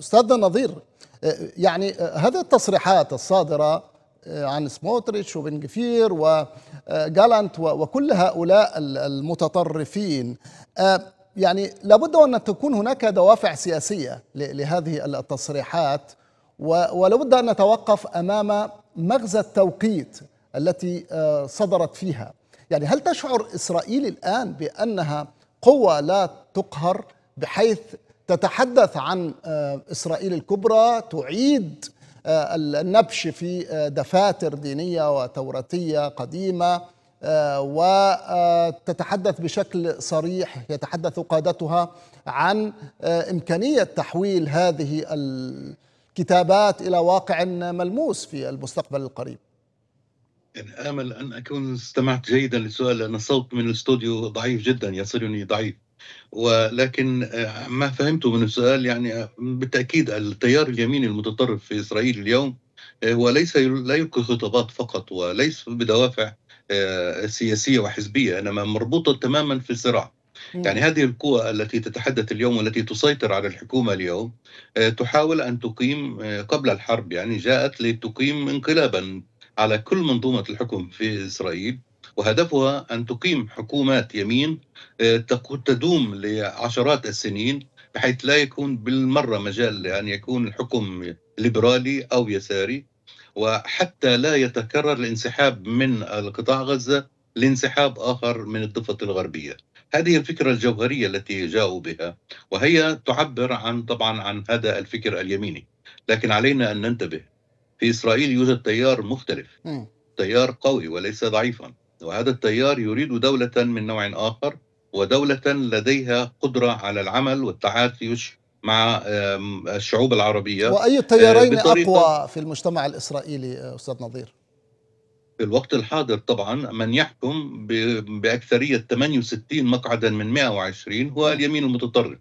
استاذنا نظير آه، يعني آه، هذه التصريحات الصادره آه، عن سموتريتش وبن جفير وجالانت وكل هؤلاء المتطرفين يعني لابد ان تكون هناك دوافع سياسيه لهذه التصريحات ولابد ان نتوقف امام مغزى التوقيت التي صدرت فيها يعني هل تشعر اسرائيل الان بانها قوه لا تقهر بحيث تتحدث عن آه، إسرائيل الكبرى تعيد آه، النبش في آه، دفاتر دينية وتوراتية قديمة وتتحدث بشكل صريح يتحدث قادتها عن إمكانية تحويل هذه الكتابات إلى واقع ملموس في المستقبل القريب يعني آمل أن أكون استمعت جيدا للسؤال لأن الصوت من الاستوديو ضعيف جدا يصلني ضعيف ولكن آه، ما فهمته من السؤال يعني آه، بالتاكيد التيار اليميني المتطرف في اسرائيل اليوم آه، هو ليس لا يلقي خطابات فقط وليس بدوافع سياسيه وحزبيه انما مربوطه تماما في صراع نعم. يعني هذه القوى التي تتحدث اليوم والتي تسيطر على الحكومه اليوم تحاول ان تقيم قبل الحرب يعني جاءت لتقيم انقلابا على كل منظومه الحكم في اسرائيل وهدفها أن تقيم حكومات يمين آه، تدوم لعشرات السنين بحيث لا يكون بالمرة مجال لأن يكون الحكم ليبرالي أو يساري وحتى لا يتكرر الانسحاب من قطاع غزة لانسحاب آخر من الضفة الغربية هذه الفكرة الجوهرية التي جاءوا بها وهي تعبر عن طبعا عن هذا الفكر اليميني لكن علينا أن ننتبه في إسرائيل يوجد تيار مختلف تيار قوي وليس ضعيفا وهذا التيار يريد دولة من نوع آخر ودولة لديها قدرة على العمل والتعايش مع الشعوب العربية وأي آه، التيارين أقوى في المجتمع الإسرائيلي آه، أستاذ نظير؟ في الوقت الحاضر طبعا من يحكم بأكثرية 68 مقعدا من 120 هو اليمين المتطرف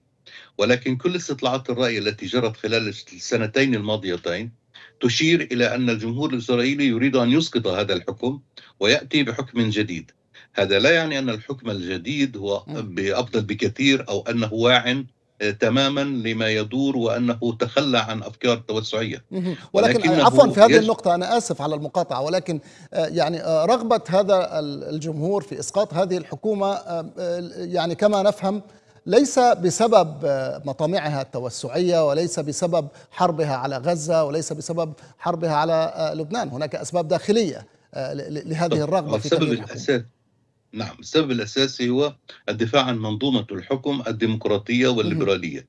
ولكن كل استطلاعات الرأي التي جرت خلال السنتين الماضيتين تشير إلى أن الجمهور الإسرائيلي يريد أن يسقط هذا الحكم ويأتي بحكم جديد هذا لا يعني أن الحكم الجديد هو أفضل بكثير أو أنه واعٍ آه، تماما لما يدور وانه تخلى عن افكار توسعيه ولكن عفوا في هذه النقطه انا اسف على المقاطعه ولكن آه، يعني آه، رغبه هذا الجمهور في اسقاط هذه الحكومه يعني كما نفهم ليس بسبب مطامعها التوسعيه وليس بسبب حربها على غزه وليس بسبب حربها على آه، لبنان هناك اسباب داخليه آه، لهذه طيب، الرغبه في السبب الاساسي نعم السبب الاساسي هو الدفاع عن منظومه الحكم الديمقراطيه والليبراليه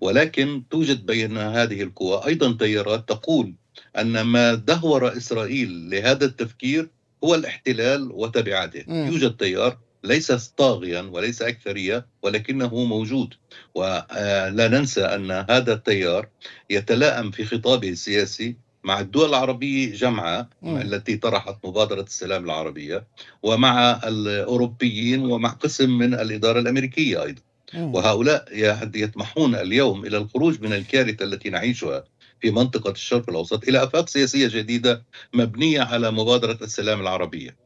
ولكن توجد بين هذه القوى ايضا تيارات تقول ان ما دهور اسرائيل لهذا التفكير هو الاحتلال وتبعاته يوجد تيار ليس طاغيا وليس أكثرية ولكنه موجود ولا ننسى أن هذا التيار يتلائم في خطابه السياسي مع الدول العربية جمعة التي طرحت مبادرة السلام العربية ومع الأوروبيين ومع قسم من الإدارة الأمريكية أيضا وهؤلاء يطمحون اليوم إلى الخروج من الكارثة التي نعيشها في منطقة الشرق الأوسط إلى أفاق سياسية جديدة مبنية على مبادرة السلام العربية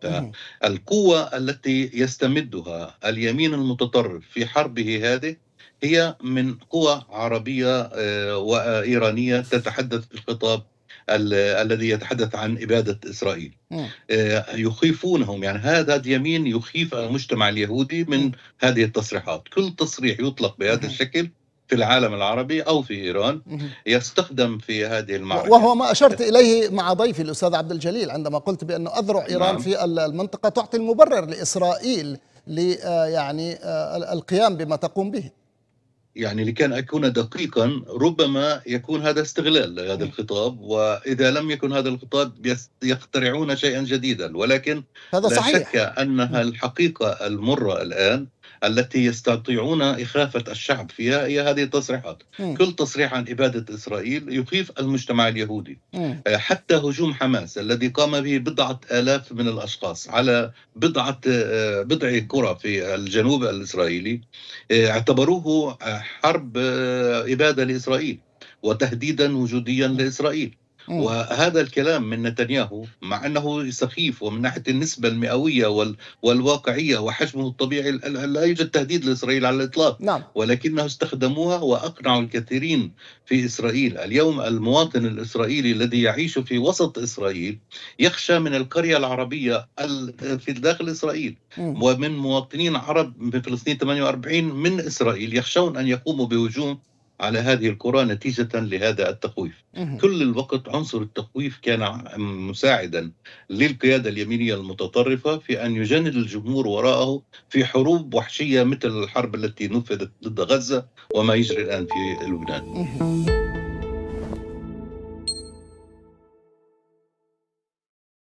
القوة التي يستمدها اليمين المتطرف في حربه هذه هي من قوى عربية آه، وإيرانية تتحدث في الخطاب الذي يتحدث عن إبادة إسرائيل آه، يخيفونهم يعني هذا اليمين يخيف المجتمع اليهودي من هذه التصريحات كل تصريح يطلق بهذا الشكل في العالم العربي أو في إيران يستخدم في هذه المعركة وهو ما أشرت إليه مع ضيفي الأستاذ عبد الجليل عندما قلت بأن أذرع إيران نعم. في المنطقة تعطي المبرر لإسرائيل لي آه، يعني آه، القيام بما تقوم به يعني لكان أكون دقيقا ربما يكون هذا استغلال لهذا الخطاب وإذا لم يكن هذا الخطاب يخترعون شيئا جديدا ولكن هذا لا صحيح. شك أنها الحقيقة المرة الآن التي يستطيعون إخافة الشعب فيها هي هذه التصريحات م. كل تصريح عن إبادة إسرائيل يخيف المجتمع اليهودي م. آه، حتى هجوم حماس الذي قام به بضعة آلاف من الأشخاص على بضعة آه، بضع قرى في الجنوب الإسرائيلي آه، اعتبروه حرب إبادة لإسرائيل وتهديدا وجوديا لإسرائيل وهذا الكلام من نتنياهو مع انه سخيف ومن ناحيه النسبه المئويه والواقعيه وحجمه الطبيعي لا يوجد تهديد لاسرائيل على الاطلاق نعم. ولكنه استخدموها واقنعوا الكثيرين في اسرائيل اليوم المواطن الاسرائيلي الذي يعيش في وسط اسرائيل يخشى من القريه العربيه في داخل اسرائيل ومن مواطنين عرب في فلسطين 48 من اسرائيل يخشون ان يقوموا بهجوم على هذه الكرة نتيجة لهذا التخويف كل الوقت عنصر التخويف كان مساعدا للقيادة اليمينية المتطرفة في أن يجند الجمهور وراءه في حروب وحشية مثل الحرب التي نفذت ضد غزة وما يجري الآن في لبنان